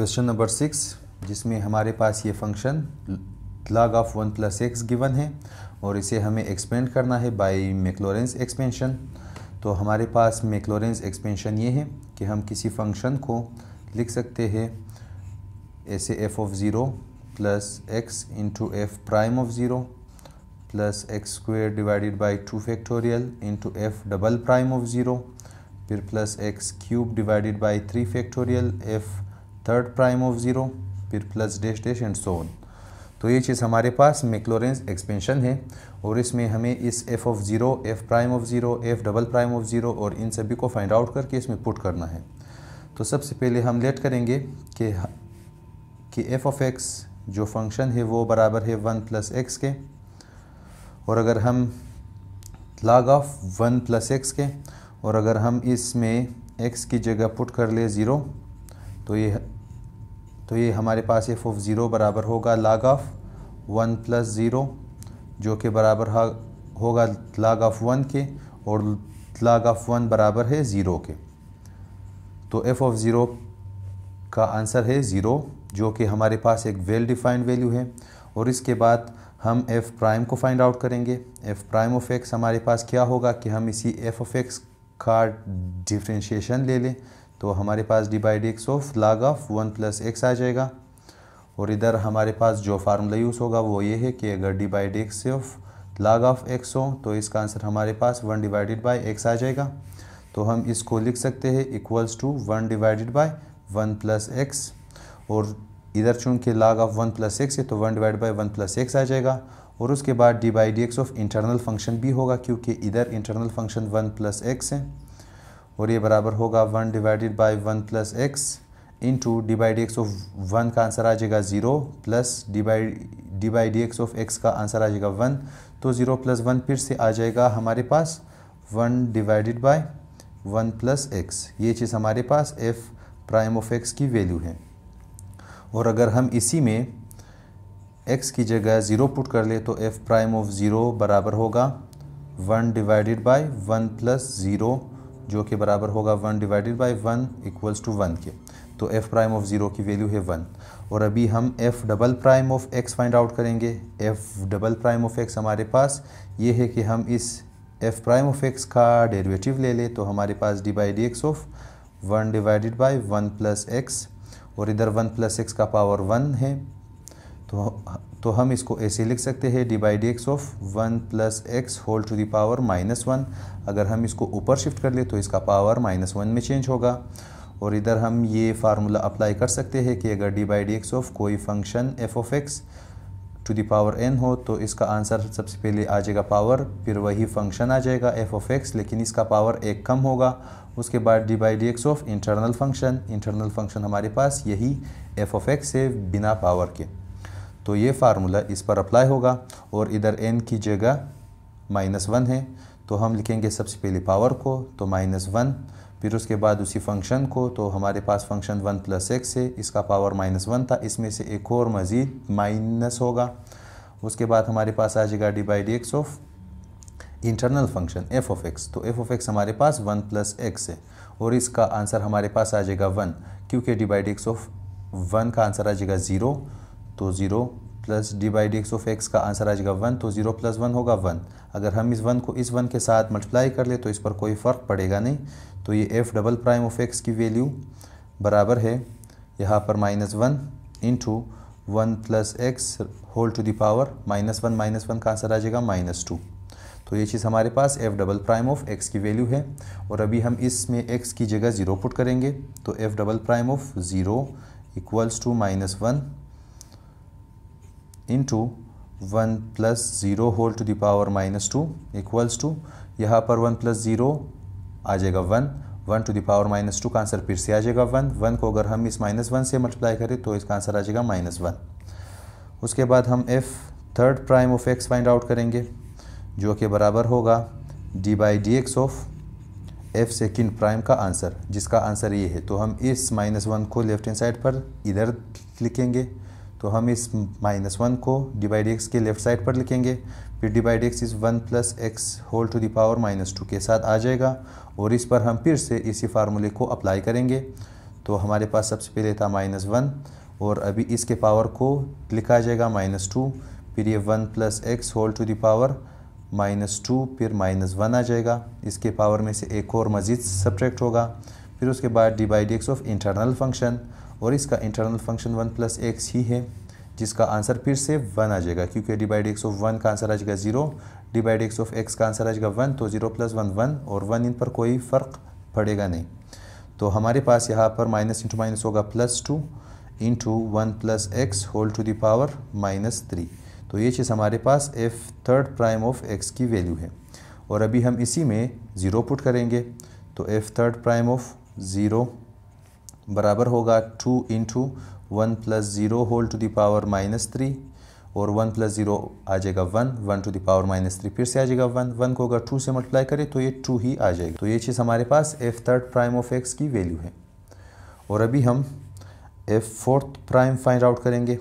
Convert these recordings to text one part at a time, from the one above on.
question number six जिसमें हमारे पास ये function log of one plus x given है और इसे हमें एक्सपेंड करना है बाय मेक्लोरेंस एक्सपेंशन तो हमारे पास मेक्लोरेंस एक्सपेंशन ये है कि हम किसी फंक्शन को लिख सकते हैं ऐसे f of zero plus x into f prime of zero plus x square divided by two factorial into f double prime of zero फिर plus x cube divided by three factorial f third prime of zero फिर plus dash dash and so on तो ये चीज़ हमारे पास मेक्लोरेंस expansion है और इसमें हमें इस f of zero f prime of zero f double prime of zero और इन सभी को फाइंड आउट करके इसमें पुट करना है तो सबसे पहले हम लेट करेंगे कि कि एफ ऑफ एक्स जो फंक्शन है वो बराबर है वन प्लस एक्स के और अगर हम लाग ऑफ वन प्लस एक्स के और अगर हम इसमें एक्स की जगह पुट कर ले ज़ीरो तो ये तो ये हमारे पास एफ ऑफ ज़ीरो बराबर होगा लाग ऑफ वन प्लस ज़ीरो जो कि बराबर होगा लाग ऑफ वन के और लाग ऑफ वन बराबर है ज़ीरो के तो एफ़ ऑफ ज़ीरो का आंसर है ज़ीरो जो कि हमारे पास एक वेल डिफाइंड वैल्यू है और इसके बाद हम f प्राइम को फाइंड आउट करेंगे f प्राइम ऑफ x हमारे पास क्या होगा कि हम इसी f ऑफ x का डिफ्रेंशिएशन ले लें तो हमारे पास d by d x of log of one plus x आ जाएगा और इधर हमारे पास जो फार्मूला यूज़ होगा वो ये है कि अगर d by d x of log of x हो तो इसका आंसर हमारे पास वन डिवाइडेड बाई एक्स आ जाएगा तो हम इसको लिख सकते हैं equals to one divided by one plus x और इधर चूँकि लाग ऑफ वन प्लस एक्स है तो one divide by one plus x आ जाएगा और उसके बाद d by d x of internal function भी होगा क्योंकि इधर internal function one plus x है और ये बराबर होगा one divided by one plus x into d by d x of one का आंसर आ जाएगा zero plus d by d by d x of x का आंसर आ जाएगा वन तो ज़ीरो प्लस वन फिर से आ जाएगा हमारे पास one divided by one plus x ये चीज़ हमारे पास एफ प्राइम ऑफ एक्स की वैल्यू है और अगर हम इसी में एक्स की जगह ज़ीरो पुट कर ले तो एफ़ प्राइम ऑफ ज़ीरो बराबर होगा one divided by one plus zero जो कि बराबर होगा one divided by one equals to one के तो f प्राइम ऑफ ज़ीरो की वैल्यू है वन और अभी हम f double prime of x find out करेंगे f double prime of x हमारे पास ये है कि हम इस f प्राइम ऑफ x का डेरिवेटिव ले लें तो हमारे पास d by d x of one divided by one plus x और इधर वन प्लस एक्स का पावर वन है तो तो हम इसको ऐसे लिख सकते हैं d by d x of one plus x whole to the power power minus one अगर हम इसको ऊपर शिफ्ट कर ले तो इसका पावर माइनस वन में चेंज होगा और इधर हम ये फार्मूला अप्लाई कर सकते हैं कि अगर d by d x of कोई function f of x to the power n हो तो इसका आंसर सबसे पहले आ जाएगा पावर फिर वही फंक्शन आ जाएगा एफ ऑफ एक्स लेकिन इसका पावर एक कम होगा उसके बाद d by d x of internal function internal function हमारे पास यही एफ ऑफ एक्स है बिना पावर के तो ये फार्मूला इस पर अप्लाई होगा और इधर एन की जगह माइनस वन है तो हम लिखेंगे सबसे पहले पावर को तो माइनस वन फिर उसके बाद उसी फंक्शन को तो हमारे पास फंक्शन वन प्लस एक्स है इसका पावर माइनस वन था इसमें से एक और मज़ीद माइनस होगा उसके बाद हमारे पास आ जाएगा d by d x of internal function f of x तो एफ ऑफ एक्स हमारे पास वन प्लस एक्स है और इसका आंसर हमारे पास आ जाएगा वन क्योंकि d by d x of one का आंसर आ जाएगा ज़ीरो तो zero plus d by d x of x का आंसर आ जाएगा वन तो ज़ीरो प्लस वन होगा वन अगर हम इस वन को इस वन के साथ मल्टीप्लाई कर ले तो इस पर कोई फ़र्क पड़ेगा नहीं तो ये f double prime of x की वैल्यू बराबर है यहाँ पर minus one into one plus x whole to the power minus one minus one का आंसर आ जाएगा माइनस टू तो ये चीज़ हमारे पास f double prime of x की वैल्यू है और अभी हम इसमें एक्स की जगह ज़ीरो पुट करेंगे तो f double prime of zero equals to minus one into one plus zero whole to the power minus two equals to यहाँ पर वन प्लस ज़ीरो आ जाएगा one one to the power minus two का answer फिर से आ जाएगा वन वन को अगर हम इस माइनस वन से मल्टीप्लाई करें तो इसका आंसर आ जाएगा माइनस वन उसके बाद हम f third prime of x find out करेंगे जो कि बराबर होगा d by d x of f second prime का आंसर जिसका आंसर ये है तो हम इस माइनस वन को लेफ्ट हैंड साइड पर इधर लिखेंगे तो हम इस माइनस वन को डिवाइड एक्स के लेफ्ट साइड पर लिखेंगे फिर divide x is one plus x whole to the power minus two के साथ आ जाएगा और इस पर हम फिर से इसी फार्मूले को अप्लाई करेंगे तो हमारे पास सबसे पहले था माइनस वन और अभी इसके पावर को लिखा जाएगा माइनस टू फिर ये one plus x whole to the power minus two फिर माइनस वन आ जाएगा इसके पावर में से एक और मज़ीद सब्ट्रैक्ट होगा फिर उसके बाद divide x of internal function और इसका internal function one plus x ही है जिसका आंसर फिर से वन आ जाएगा क्योंकि डिवाइड एक्स ऑफ वन का आंसर आ जाएगा zero divide x of x का आंसर आ जाएगा वन तो जीरो प्लस वन वन और वन इन पर कोई फ़र्क पड़ेगा नहीं तो हमारे पास यहाँ पर माइनस इंटू माइनस होगा plus two into one plus x whole to the power minus three तो ये चीज़ हमारे पास f third prime of x की वैल्यू है और अभी हम इसी में ज़ीरो पुट करेंगे तो f third prime of zero बराबर होगा two into one plus zero whole to power minus three और वन प्लस ज़ीरो आ जाएगा one one to power minus three फिर से आ जाएगा वन वन को अगर टू से मल्टीप्लाई करें तो ये टू ही आ जाएगा तो ये चीज़ हमारे पास f third prime of x की वैल्यू है और अभी हम f fourth prime find out करेंगे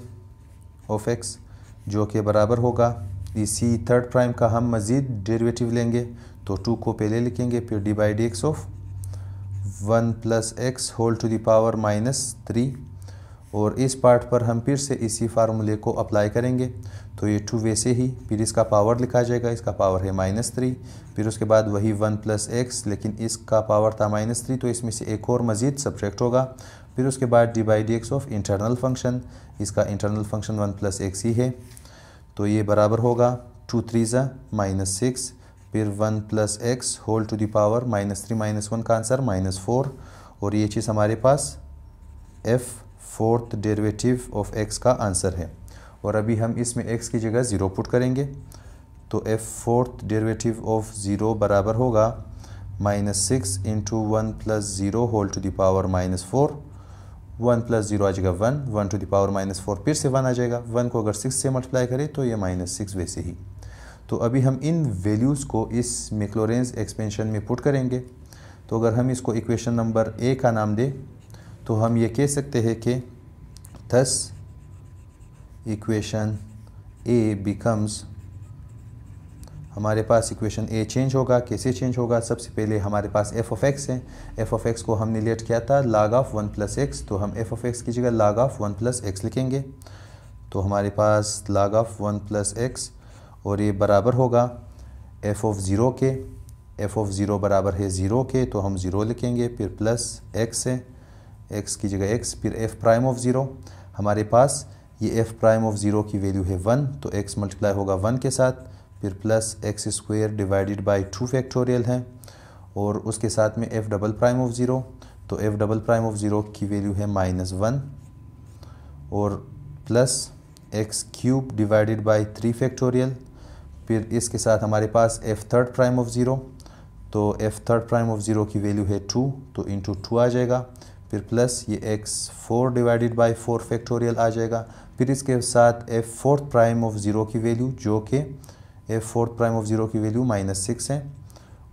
ऑफ एक्स जो कि बराबर होगा इसी थर्ड प्राइम का हम मज़ीद डेरिवेटिव लेंगे तो टू को पहले लिखेंगे फिर d by d x of one plus x whole to the power minus three और इस पार्ट पर हम फिर से इसी फार्मूले को अप्लाई करेंगे तो ये टू वैसे ही फिर इसका पावर लिखा जाएगा इसका पावर है माइनस थ्री फिर उसके बाद वही वन प्लस एक्स लेकिन इसका पावर था माइनस थ्री तो इसमें से एक और मज़ीद सब्जेक्ट होगा फिर उसके बाद d by d x of internal function इसका internal function one plus x ही है तो ये बराबर होगा टू थ्री ज़ा माइनस सिक्स फिर one plus x whole to the power minus three minus one का आंसर माइनस फोर और ये चीज़ हमारे पास एफ़ फोर्थ डेरिवेटिव ऑफ एक्स का आंसर है और अभी हम इसमें एक्स की जगह ज़ीरो पुट करेंगे तो f fourth derivative of zero बराबर होगा minus six into one plus zero whole to the power minus four one plus zero आ जाएगा one one to the power minus four फिर से वन आ जाएगा वन को अगर सिक्स से मल्टीप्लाई करें तो ये माइनस सिक्स वैसे ही तो अभी हम इन वैल्यूज़ को इस मेक्लोरेंस एक्सपेंशन में पुट करेंगे तो अगर हम इसको इक्वेशन नंबर ए का नाम दें तो हम ये कह सकते हैं कि दस इक्वेशन ए बिकम्स हमारे पास इक्वेशन ए चेंज होगा कैसे चेंज होगा सबसे पहले हमारे पास एफ ऑफ एक्स है एफ ऑफ एक्स को हमने लेट किया था लाग ऑफ वन प्लस एक्स तो हम एफ ऑफ एक्स की जगह लाग ऑफ वन प्लस एक्स लिखेंगे तो हमारे पास लाग ऑफ वन प्लस एक्स और ये बराबर होगा एफ़ ऑफ़ ज़ीरो के एफ़ ऑफ़ ज़ीरो बराबर है ज़ीरो के तो हम ज़ीरो लिखेंगे फिर प्लस एक्स है एक्स की जगह एक्स फिर एफ़ प्राइम ऑफ ज़ीरो हमारे पास ये एफ़ प्राइम ऑफ ज़ीरो की वैल्यू है वन तो एक्स मल्टीप्लाई होगा वन के साथ फिर plus x square divided by two factorial है और उसके साथ में f double prime of zero तो f double prime of zero की वैल्यू है माइनस वन और plus x cube divided by three factorial फिर इसके साथ हमारे पास f third prime of zero तो f third prime of zero की वैल्यू है टू तो इंटू टू आ जाएगा फिर प्लस ये x four divided by four factorial आ जाएगा फिर इसके साथ f fourth prime of zero की वैल्यू जो कि f fourth prime of zero की वैल्यू माइनस सिक्स है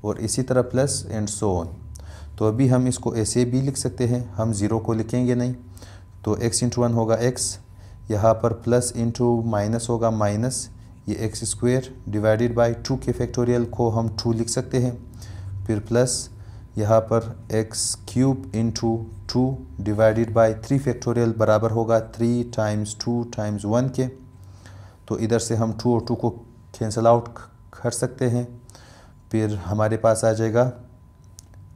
और इसी तरह प्लस एंड सो ऑन तो अभी हम इसको ऐसे भी लिख सकते हैं हम ज़ीरो को लिखेंगे नहीं तो एक्स इंटू वन होगा एक्स यहाँ पर प्लस इंटू माइनस होगा माइनस ये x square divided by two के फैक्टोरियल को हम टू लिख सकते हैं फिर प्लस यहाँ पर x cube into two divided by three factorial बराबर होगा three times two times one के तो इधर से हम टू और टू को कैंसिल आउट कर सकते हैं फिर हमारे पास आ जाएगा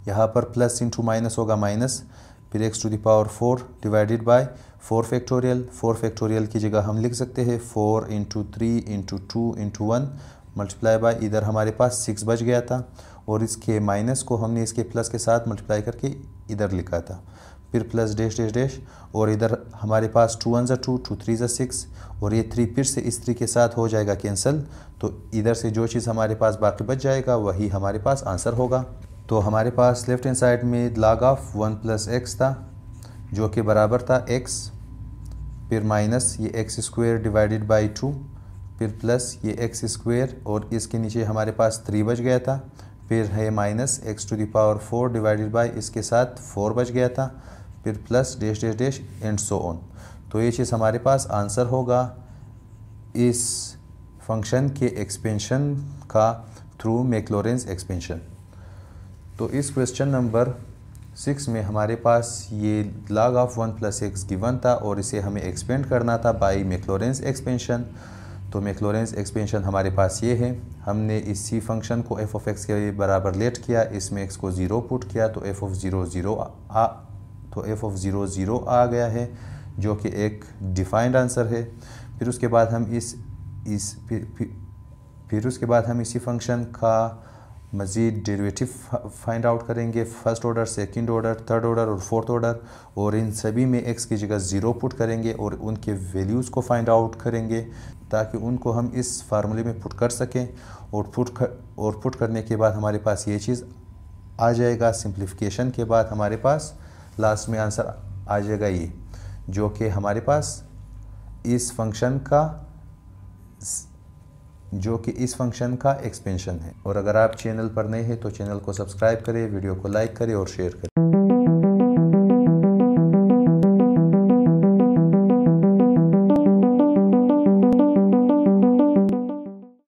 यहाँ पर प्लस इंटू माइनस होगा माइनस फिर x to the power four divided by four factorial four factorial की जगह हम लिख सकते हैं four into three into two into one multiply by इधर हमारे पास सिक्स बच गया था और इसके माइनस को हमने इसके प्लस के साथ मल्टीप्लाई करके इधर लिखा था फिर प्लस डैश डैश डैश और इधर हमारे पास टू वन जो टू टू थ्री जो सिक्स और ये थ्री फिर से इस थ्री के साथ हो जाएगा कैंसिल तो इधर से जो चीज़ हमारे पास बाकी बच जाएगा वही हमारे पास आंसर होगा तो हमारे पास लेफ्ट हैंड साइड में लाग ऑफ वन प्लस एक्स था जो कि बराबर था एक्स फिर माइनस ये x square divided by two फिर प्लस ये एक्स स्क्वायर और इसके नीचे हमारे पास थ्री बच गया था फिर है minus x to the power four divided by इसके साथ फोर बच गया था फिर plus dash dash dash and so on तो ये चीज़ हमारे पास आंसर होगा इस फंक्शन के एक्सपेंशन का थ्रू मेकलोरेंस एक्सपेंशन तो इस क्वेश्चन नंबर सिक्स में हमारे पास ये log of one plus x given था और इसे हमें एक्सपेंड करना था बाई मेक्लोरेंस एक्सपेंशन तो मेक्लोरेंस एक्सपेंशन हमारे पास ये है हमने इसी फंक्शन को एफ ऑफ एक्स के बराबर लेट किया इसमें एक्स को ज़ीरो पुट किया तो एफ ऑफ ज़ीरो ज़ीरो आ तो एफ ऑफ ज़ीरो ज़ीरो आ गया है जो कि एक डिफाइंड आंसर है फिर उसके बाद हम इस इस फिर, फिर, फिर उसके बाद हम इसी फंक्शन का मज़ीद डेरिवेटिव फाइंड आउट करेंगे first order second order third order और फोर्थ ऑर्डर और इन सभी में एक्स की जगह ज़ीरो पुट करेंगे और उनके वैल्यूज़ को फाइंड आउट करेंगे ताकि उनको हम इस फार्मूले में पुट कर सकें और पुट कर, और पुट करने के बाद हमारे पास ये चीज़ आ जाएगा सिंप्लीफिकेशन के बाद हमारे पास लास्ट में आंसर आ जाएगा ये जो कि हमारे पास इस फंक्शन का जो कि इस फंक्शन का एक्सपेंशन है और अगर आप चैनल पर नए हैं तो चैनल को सब्सक्राइब करें वीडियो को लाइक करें और शेयर करें